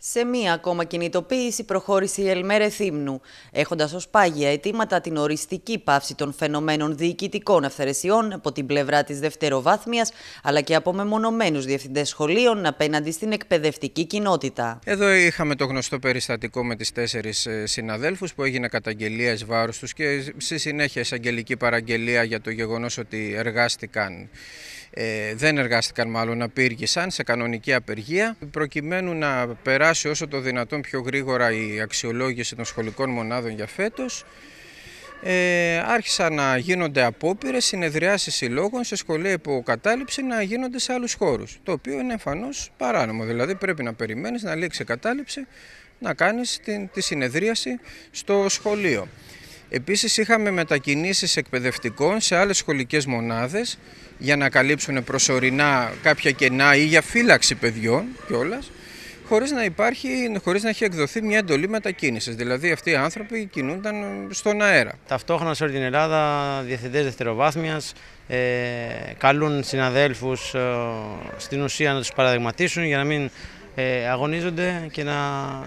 Σε μία ακόμα κινητοποίηση προχώρησε η Ελμέρε Θύμνου, έχοντας ως πάγια αιτήματα την οριστική πάυση των φαινομένων διοικητικών αυθαιρεσιών από την πλευρά της δευτεροβάθμιας, αλλά και από μεμονωμένους διευθυντές σχολείων απέναντι στην εκπαιδευτική κοινότητα. Εδώ είχαμε το γνωστό περιστατικό με τις τέσσερις ε, συναδέλφους που έγινε καταγγελία εις βάρος τους και στη συνέχεια εισαγγελική παραγγελία για το γεγονός ότι εργάστηκαν ε, δεν εργάστηκαν μάλλον, απήργησαν σε κανονική απεργία προκειμένου να περάσει όσο το δυνατόν πιο γρήγορα η αξιολόγηση των σχολικών μονάδων για φέτος ε, άρχισαν να γίνονται απόπειρες, συνεδριάσεις συλλόγων σε σχολεία υποκατάληψη να γίνονται σε άλλους χώρους. Το οποίο είναι εμφανώς παράνομο. Δηλαδή πρέπει να περιμένεις να λήξει η κατάληψη να κάνεις τη συνεδρίαση στο σχολείο. Επίσης είχαμε μετακινήσεις εκπαιδευτικών σε άλλες σχολικές μονάδες για να καλύψουν προσωρινά κάποια κενά ή για φύλαξη παιδιών κιόλας, χωρίς να, υπάρχει, χωρίς να έχει εκδοθεί μια εντολή μετακίνησης. Δηλαδή αυτοί οι άνθρωποι κινούνταν στον αέρα. Ταυτόχρονα σε όλη την Ελλάδα διευθυντές δευτεροβάθμιας ε, καλούν συναδέλφους ε, στην ουσία να τους παραδειγματίσουν για να μην ε, αγωνίζονται και να,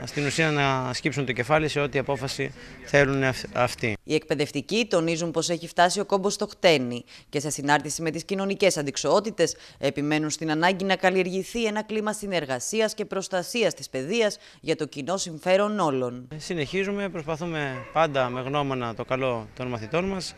στην ουσία να σκύψουν το κεφάλι σε ό,τι απόφαση θέλουν αυτοί. Οι εκπαιδευτικοί τονίζουν πως έχει φτάσει ο κόμπος στο χτένι και σε συνάρτηση με τις κοινωνικές αντικσοότητες επιμένουν στην ανάγκη να καλλιεργηθεί ένα κλίμα συνεργασίας και προστασίας της παιδείας για το κοινό συμφέρον όλων. Συνεχίζουμε, προσπαθούμε πάντα με γνώμονα το καλό των μαθητών μας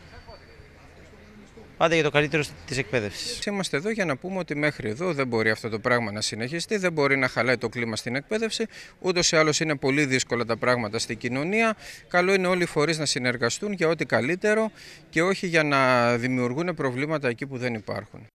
πάντα για το καλύτερο της εκπαίδευσης. Είμαστε εδώ για να πούμε ότι μέχρι εδώ δεν μπορεί αυτό το πράγμα να συνεχιστεί, δεν μπορεί να χαλάει το κλίμα στην εκπαίδευση. Ούτως ή άλλως είναι πολύ δύσκολα τα πράγματα στην κοινωνία. Καλό είναι όλοι οι φορείς να συνεργαστούν για ό,τι καλύτερο και όχι για να δημιουργούν προβλήματα εκεί που δεν υπάρχουν.